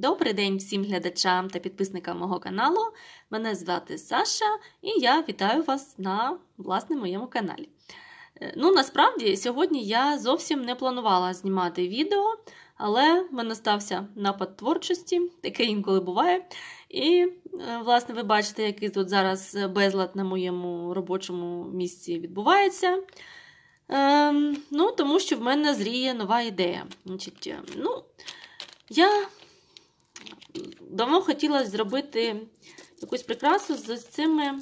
Добрий день всім глядачам та підписникам мого каналу. Мене звати Саша і я вітаю вас на власне моєму каналі. Е, ну, насправді, сьогодні я зовсім не планувала знімати відео, але мене стався напад творчості, таке інколи буває. І, е, власне, ви бачите, який тут зараз безлад на моєму робочому місці відбувається. Ем, ну, Тому що в мене зріє нова ідея. Значить, е, ну, Я Давно хотіла зробити якусь прикрасу з цими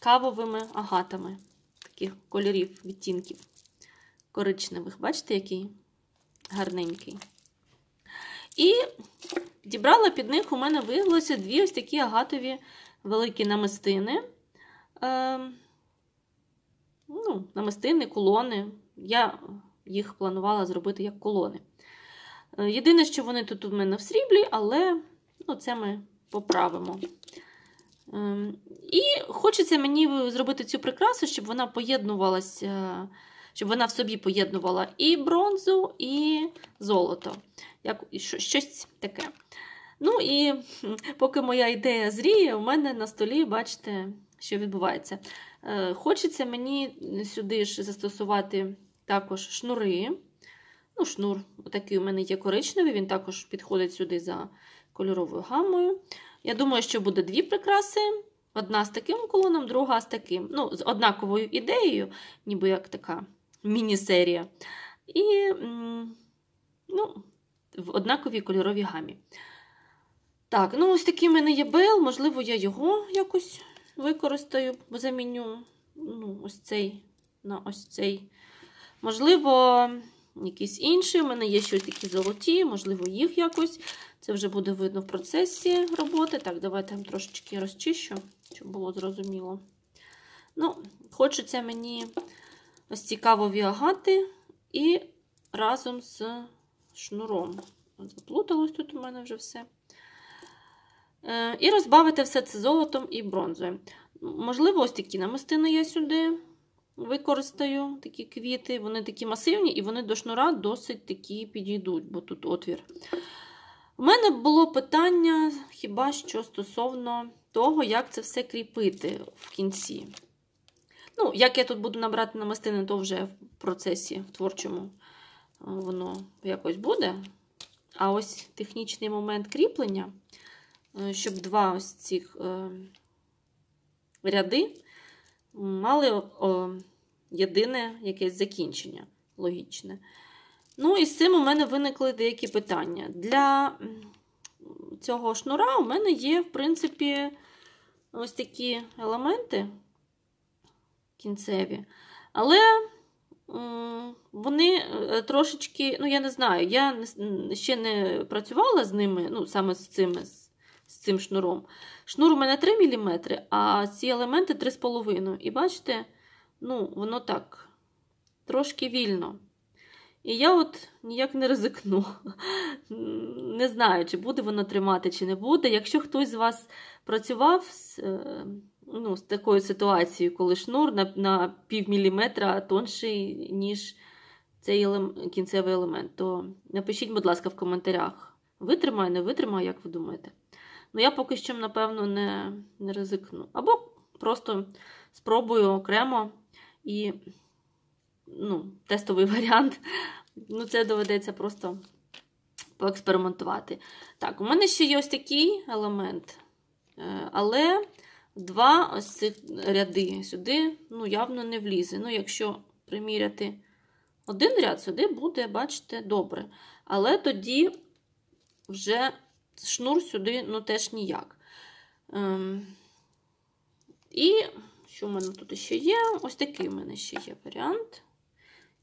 кавовими агатами, таких кольорів, відтінків коричневих. Бачите, який гарненький. І дібрала під них у мене виявилося дві ось такі агатові великі намистини. Е, ну, Намистини, колони. Я їх планувала зробити як колони. Е, єдине, що вони тут у мене в сріблі, але Оце ну, ми поправимо. Ем, і хочеться мені зробити цю прикрасу, щоб вона поєднувалася, е, щоб вона в собі поєднувала і бронзу, і золото. Як, Щось таке. Ну і поки моя ідея зріє, у мене на столі, бачите, що відбувається. Е, хочеться мені сюди ж застосувати також шнури. Ну, Шнур, такий у мене є коричневий, він також підходить сюди за кольоровою гамою. Я думаю, що буде дві прикраси. Одна з таким колоном, друга з таким. Ну, з однаковою ідеєю, ніби як така міні-серія. І ну, в однаковій кольоровій гамі. Так, ну ось такий в мене є бел, можливо, я його якось використаю, заміню ну, ось цей на ось цей. Можливо, якісь інші. У мене є щось такі золоті, можливо, їх якось це вже буде видно в процесі роботи. Так, давайте трошечки розчищу, щоб було зрозуміло. Ну, Хочеться мені ось ці кавові агати і разом з шнуром. Заплуталось тут у мене вже все. Е, і розбавити все це золотом і бронзою. Можливо, ось такі намистини я сюди використаю такі квіти. Вони такі масивні, і вони до шнура досить такі підійдуть, бо тут отвір. У мене було питання хіба що стосовно того, як це все кріпити в кінці. Ну, як я тут буду набрати намистини, то вже в процесі в творчому воно якось буде. А ось технічний момент кріплення, е, щоб два ось цих е, ряди мали єдине якесь закінчення логічне. Ну, і з цим у мене виникли деякі питання. Для цього шнура у мене є, в принципі, ось такі елементи кінцеві. Але вони е, трошечки, ну, я не знаю, я ще не працювала з ними, ну, саме з цими, з цим шнуром. Шнур у мене 3 мм, а ці елементи 3,5. І бачите, ну, воно так, трошки вільно. І я от ніяк не ризикну. Не знаю, чи буде воно тримати, чи не буде. Якщо хтось з вас працював з е, ну, з такою ситуацією, коли шнур на на пів міліметра тонший, ніж цей елем, кінцевий елемент, то напишіть, будь ласка, в коментарях. Витримаю, не витримаю, як ви думаєте? Ну, я поки що, напевно, не, не ризикну. Або просто спробую окремо і ну, тестовий варіант. Ну, це доведеться просто поекспериментувати. Так, у мене ще є ось такий елемент. Е, але два ось цих ряди сюди ну, явно не влізе. Ну, якщо приміряти один ряд, сюди буде, бачите, добре. Але тоді вже шнур сюди ну, теж ніяк. Ем... І що в мене тут ще є? Ось такий в мене ще є варіант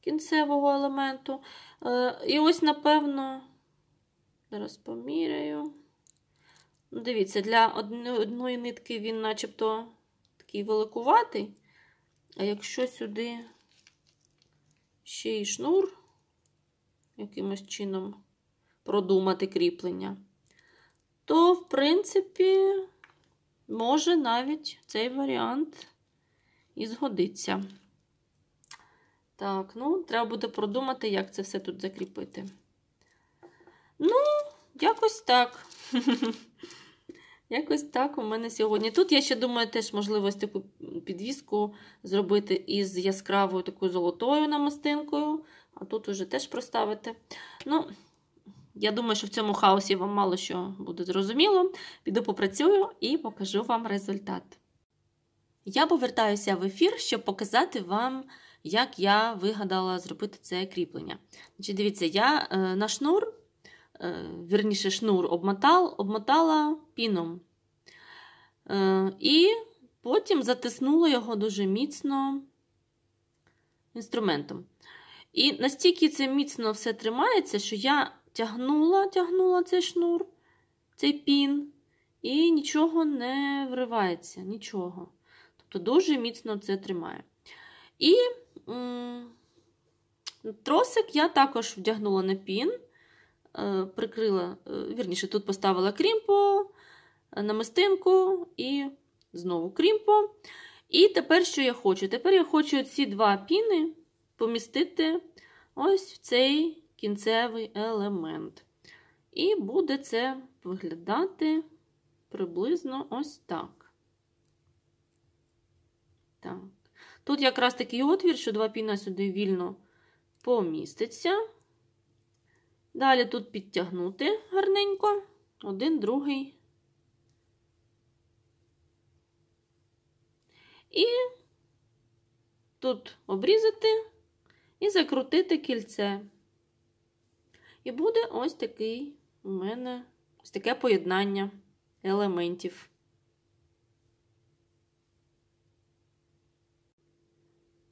кінцевого елементу. Е, і ось, напевно, зараз поміряю. Ну, дивіться, для одної нитки він начебто такий великуватий. А якщо сюди ще й шнур, якимось чином продумати кріплення, то, в принципі, може навіть цей варіант і згодиться. Так, ну, треба буде продумати, як це все тут закріпити. Ну, якось так. Якось так у мене сьогодні. Тут, я ще думаю, теж можливість таку підвіску зробити із яскравою такою золотою намистинкою. А тут уже теж проставити. Ну, я думаю, що в цьому хаосі вам мало що буде зрозуміло. Піду попрацюю і покажу вам результат. Я повертаюся в ефір, щоб показати вам як я вигадала зробити це кріплення. Значить, Дивіться, я е, на шнур, е, верніше, шнур обмотал, обмотала піном. Е, і потім затиснула його дуже міцно інструментом. І настільки це міцно все тримається, що я тягнула, тягнула цей шнур, цей пін, і нічого не вривається, нічого. Тобто дуже міцно це тримає. І Тросик я також вдягнула на пін, е, прикрила, е, вірніше, тут поставила крімпу, е, намистинку і знову крімпу. І тепер що я хочу? Тепер я хочу ці два піни помістити ось в цей кінцевий елемент. І буде це виглядати приблизно ось так. Так. Тут якраз такий отвір, що два піна сюди вільно поміститься. Далі тут підтягнути гарненько. Один, другий. І тут обрізати і закрутити кільце. І буде ось такий у мене ось таке поєднання елементів.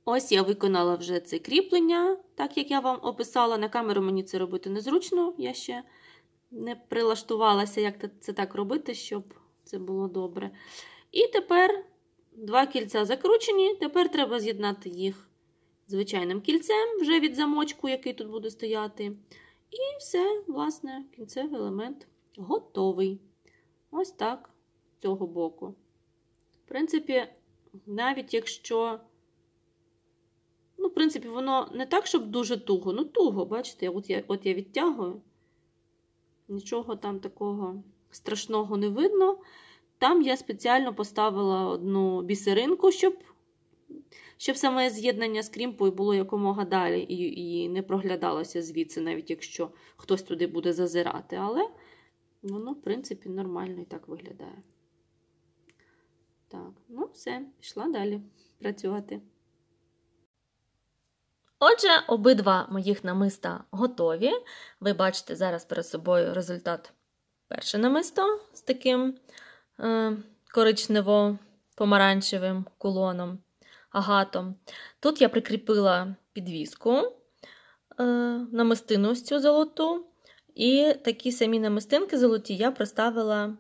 Ось я виконала вже це кріплення, так як я вам описала. На камеру мені це робити незручно. Я ще не прилаштувалася, як це так робити, щоб це було добре. І тепер два кільця закручені. Тепер треба з'єднати їх звичайним кільцем, вже від замочку, який тут буде стояти. І все, власне, кінцевий елемент готовий. Ось так з цього боку. В принципі, навіть якщо Ну, в принципі, воно не так, щоб дуже туго. Ну, туго, бачите, от я от я відтягую. Нічого там такого страшного не видно. Там я спеціально поставила одну бісеринку, щоб щоб саме з'єднання з крімпою було якомога далі і і не проглядалося звідси, навіть якщо хтось туди буде зазирати. Але воно, в принципі, нормально і так виглядає. Так, ну все, пішла далі працювати. Отже, обидва моїх намиста готові. Ви бачите зараз перед собою результат перше намисто з таким е, коричнево-помаранчевим кулоном, агатом. Тут я прикріпила підвіску, е, намистину цю золоту. І такі самі намистинки золоті я приставила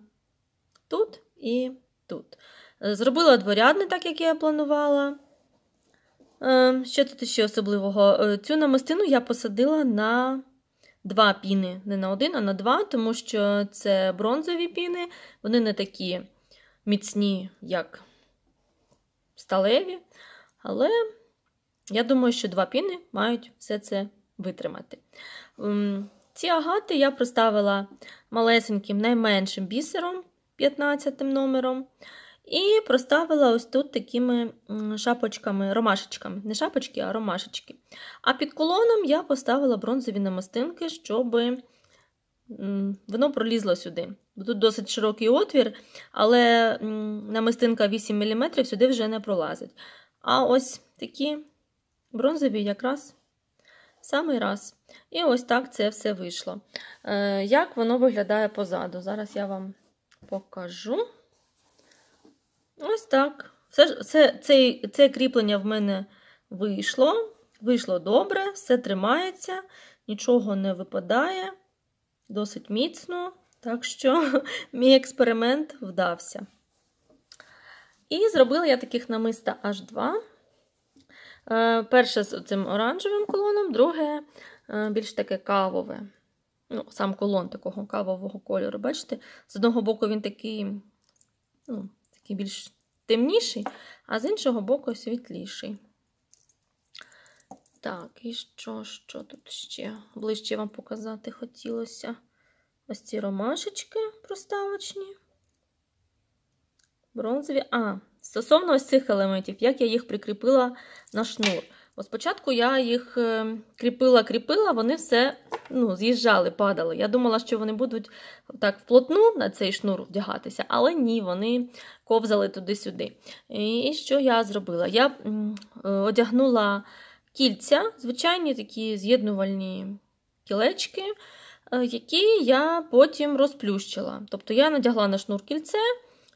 тут і тут. Е, зробила дворядне, так як я планувала. Е, що тут ще особливого? Е, цю намистину я посадила на два піни, не на один, а на два, тому що це бронзові піни, вони не такі міцні, як сталеві. Але я думаю, що два піни мають все це витримати. Ці агати я проставила малесеньким найменшим бісером, 15 номером. І проставила ось тут такими шапочками, ромашечками. Не шапочки, а ромашечки. А під колоном я поставила бронзові намистинки, щоб воно пролізло сюди. Тут досить широкий отвір, але намистинка 8 мм сюди вже не пролазить. А ось такі бронзові якраз самий раз. І ось так це все вийшло. Е, як воно виглядає позаду? Зараз я вам покажу. Ось так. Все, це, це, це кріплення в мене вийшло. Вийшло добре, все тримається, нічого не випадає, досить міцно. Так що мій експеримент вдався. І зробила я таких намиста аж два. Е, перше з цим оранжевим колоном, друге е, більш таке кавове. Ну, Сам колон такого кавового кольору, бачите? З одного боку, він такий, ну, такий більш темніший, а з іншого боку світліший. Так, і що, що тут ще ближче вам показати хотілося? Ось ці ромашечки проставочні. Бронзові. А, стосовно ось цих елементів, як я їх прикріпила на шнур. Бо спочатку я їх ем, кріпила-кріпила, вони все ну, з'їжджали, падали. Я думала, що вони будуть так вплотну на цей шнур вдягатися, але ні, вони ковзали туди-сюди. І що я зробила? Я е, одягнула кільця, звичайні такі з'єднувальні кілечки, е, які я потім розплющила. Тобто я надягла на шнур кільце.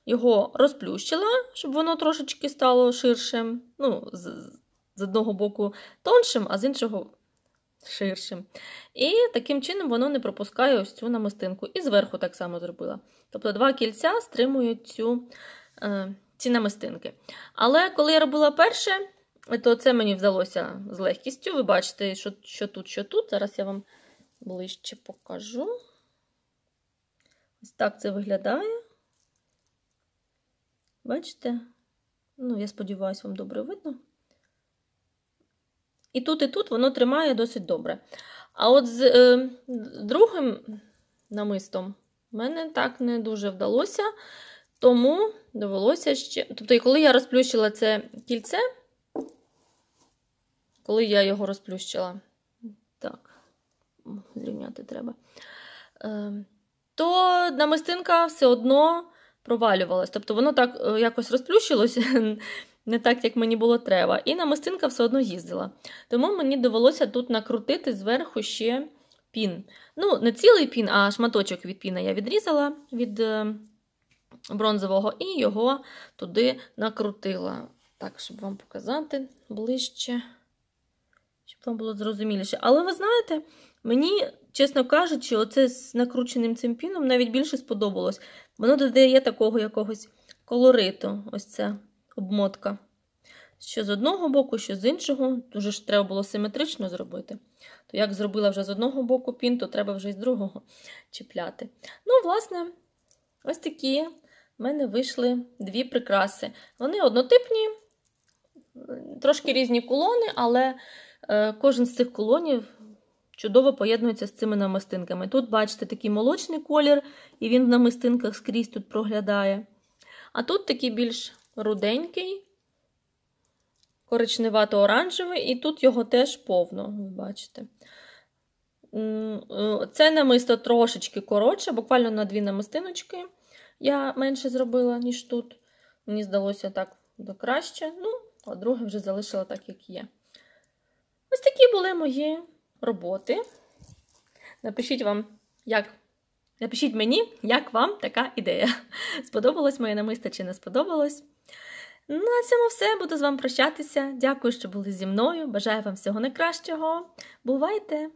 Його розплющила, щоб воно трошечки стало ширшим. ну, З, з одного боку тоншим, а з іншого ширшим. І таким чином воно не пропускає ось цю намистинку. І зверху так само зробила. Тобто два кільця стримують цю, е, ці намистинки. Але коли я робила перше, то це мені вдалося з легкістю. Ви бачите, що, що тут, що тут. Зараз я вам ближче покажу. Ось так це виглядає. Бачите? Ну, я сподіваюся, вам добре видно. І тут, і тут воно тримає досить добре. А от з е, другим намистом в мене так не дуже вдалося. Тому довелося ще. Тобто, коли я розплющила це кільце, коли я його розплющила, так, зрівняти треба, е, то намистинка все одно провалювалась. Тобто, воно так е, якось розплющилось, не так, як мені було треба. І на намистинка все одно їздила. Тому мені довелося тут накрутити зверху ще пін. Ну, не цілий пін, а шматочок від піна я відрізала від е, бронзового і його туди накрутила. Так, щоб вам показати ближче, щоб вам було зрозуміліше. Але ви знаєте, мені, чесно кажучи, оце з накрученим цим піном навіть більше сподобалось. Воно додає такого якогось колориту. Ось це обмотка. Що з одного боку, що з іншого. Дуже ж треба було симетрично зробити. То як зробила вже з одного боку пін, то треба вже і з другого чіпляти. Ну, власне, ось такі в мене вийшли дві прикраси. Вони однотипні, трошки різні кулони, але е, кожен з цих кулонів. Чудово поєднується з цими намистинками. Тут, бачите, такий молочний колір, і він в намистинках скрізь тут проглядає. А тут такий більш руденький, коричневато-оранжевий, і тут його теж повно, ви бачите. Е, це намисто трошечки коротше, буквально на дві намистиночки. Я менше зробила, ніж тут. Мені здалося так краще. Ну, а друге вже залишила так, як є. Ось такі були мої роботи. Напишіть вам, як. Напишіть мені, як вам така ідея. Сподобалось моє намисто чи не сподобалось. Ну, на цьому все. Буду з вами прощатися. Дякую, що були зі мною. Бажаю вам всього найкращого. Бувайте!